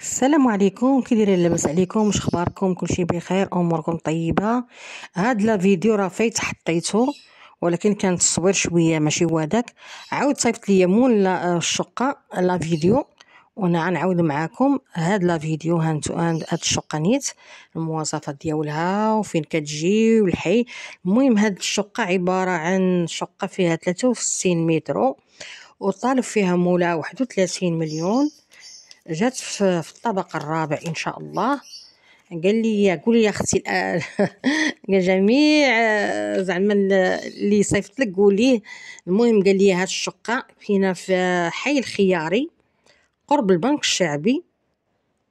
السلام عليكم كي دايرين لاباس عليكم واش اخباركم كلشي بخير اموركم طيبه هاد لا فيديو راه فايت حطيته ولكن كان التصوير شويه ماشي هو داك عاود صيفط ليا مول آه، الشقه لا فيديو وانا غنعاود معاكم هاد لا فيديو هانت هاد الشقه نيت المواصفات ديالها وفين كتجي والحي المهم هاد الشقه عباره عن شقه فيها 63 متر وطالب فيها مولا 31 مليون جات في, الطبق الرابع ان شاء الله قال لي قولي يا اختي آه، جميع آه، زعما اللي صيفط لك قوليه المهم قال لي هاد الشقه فينا في حي الخياري قرب البنك الشعبي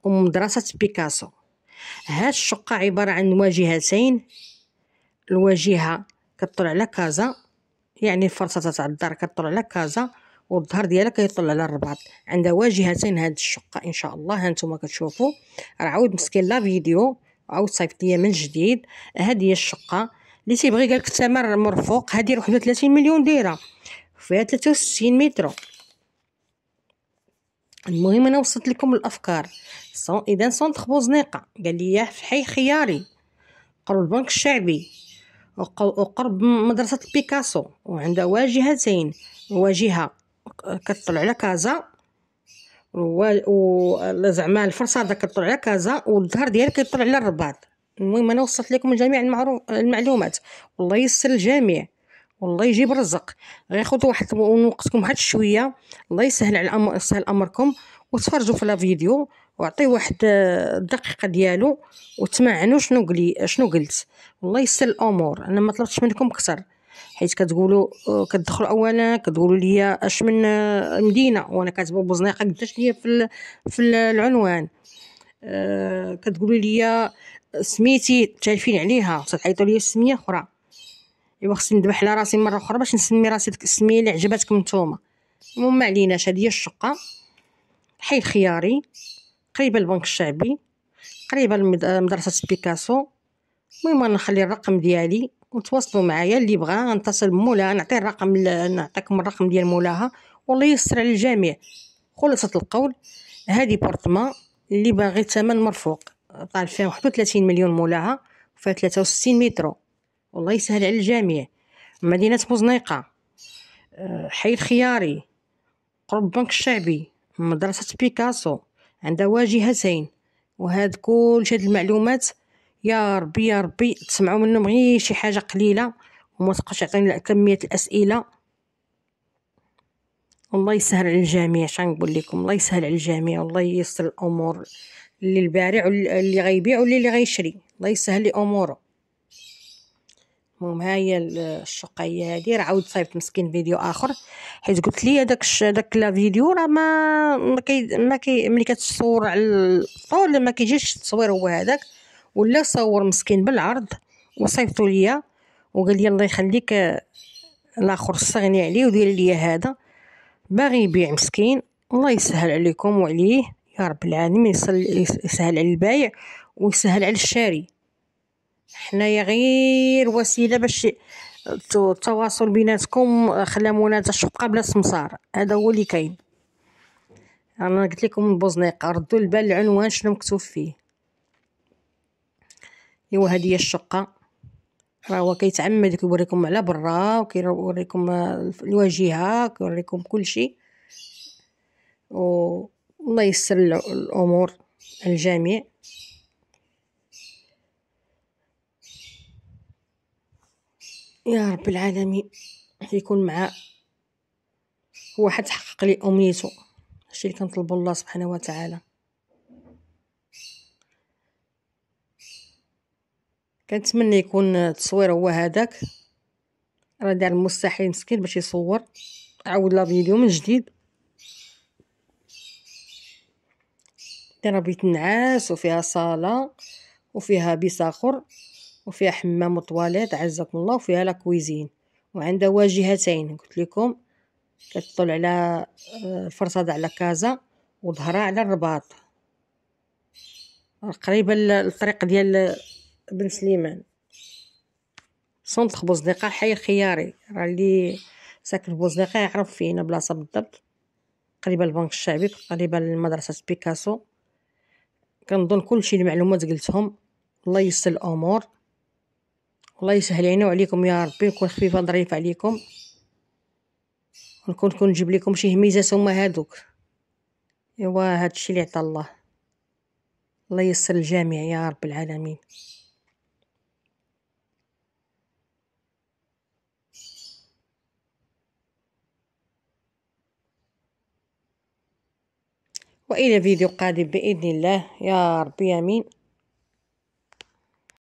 ومدرسه بيكاسو هاد الشقه عباره عن واجهتين الواجهه كطلع على كازا يعني الفرصه تاع الدار كطلع على كازا والظهر ديالها كيطل على الرباط عندها واجهتين هاد الشقه ان شاء الله هانتوما كتشوفوا راه عاود مسكين لا فيديو عاود صيفط ليا من جديد هذه هي الشقه اللي تيبغي قالك الثمن مرفوق هذه 31 مليون ديره فيها 63 متر المهم انا وصلت لكم الافكار سون اذا سونتر بوزنيقه قال لي في حي خياري قرب البنك الشعبي وقرب مدرسه بيكاسو وعندها واجهتين واجهه كطلع على كازا و زعما هذا كطلع على كازا والظهر ديالك كيطلع على الرباط المهم انا وصلت لكم جميع المعلومات والله يسر الجميع والله يجيب الرزق غير خذوا واحد وقتكم واحد شويه الله يسهل على الامر يسهل امركم وتفرجوا في لا فيديو وعطيه واحد الدقيقه آه، ديالو وتمعنوا شنو قلي شنو قلت والله يسهل الامور انا ما طلبتش منكم اكثر حيت كتقولوا آه، كتدخلوا اولا كتقولوا لي اش من آه، مدينه وانا كاتبه بوزنيقه قداش ليا في في العنوان آه، كتقولوا لي سميتي تالفين عليها تعيطوا لي سميه اخرى ايوا خصني نذبح على راسي مره اخرى باش نسمي راسي ديك السميه اللي عجبتكم نتوما المهم ما عليناش هذه هي الشقه حي الخياري قريبه البنك الشعبي قريبه لمدرسه بيكاسو المهم نخلي الرقم ديالي وتواصلوا معايا اللي بغى نتصل بمولاها نعطي الرقم نعطيكم الرقم ديال مولاها والله يسر على الجميع خلاصة القول هذه بورتما اللي باغي ثمن مرفوق طال فيها 31 مليون مولاها فيها 63 مترو والله يسهل على الجميع مدينة بوزنيقه آه، حي الخياري قرب البنك الشعبي مدرسة بيكاسو عندها واجهتين وهذا كل هاد المعلومات يا ربي يا ربي تسمعوا منهم غير شي حاجه قليله وما تبقاش يعطينا كميه الاسئله الله يسهل على الجميع شنقول لكم الله يسهل على الجميع والله ييسر الامور اللي البارع واللي غيبيع واللي اللي غيشري الله يسهل لي اموره المهم هاي الشقيه هادي راه عاود صايبت مسكين فيديو اخر حيت قلت لي هذاك داك لا فيديو راه ما ما كي ملي كتصور على الطول ما كيجيش التصوير هو هذاك ولا صور مسكين بالعرض وصيفطو ليا وقال لي الله يخليك آه، الاخر استغني عليه ودير ليا هذا باغي يبيع مسكين الله يسهل عليكم وعليه يا رب العالمين يسهل على البايع ويسهل على الشاري حنايا غير وسيله باش التواصل بيناتكم خلا منازع شقه بلا سمسار هذا هو اللي كاين انا قلت لكم البوزنيق ردوا البال العنوان شنو مكتوب فيه ايوا هذه هي الشقه راه هو كيتعمد كيوريكم على برا وكيوريكم الواجهه كيوريكم كلشي و الله يسر الامور الجميع يا رب العالمين يكون مع هو حتى حقق لي امنيته هادشي اللي كنطلبوا الله سبحانه وتعالى كنتمنى يكون التصوير هو هذاك راه دار المستحيل مسكين باش يصور عاود لا فيديو من جديد دايره بيت نعاس وفيها صاله وفيها بيس اخر وفيها حمام وطواليت عزكم الله وفيها لا كويزين وعندها واجهتين قلت لكم كتطل على الفرصاد آه، على كازا وظهرها على الرباط قريبه للطريق ديال بن سليمان صندوق بوزنيقة حي خياري راه اللي ساكن في بوزنيقة يعرف فينا بلاصة بالضبط قريبة البنك الشعبي قريبة لمدرسة بيكاسو كنظن كلشي المعلومات قلتهم الله يسهل الامور الله يسهل علينا وعليكم يا ربي نكون خفيفه ظريفه عليكم ونكون كون نجيب لكم شي هميزة هما هادوك ايوا هادشي اللي عطا الله الله يسر الجميع يا رب العالمين وإلى فيديو قادم بإذن الله يا ربي آمين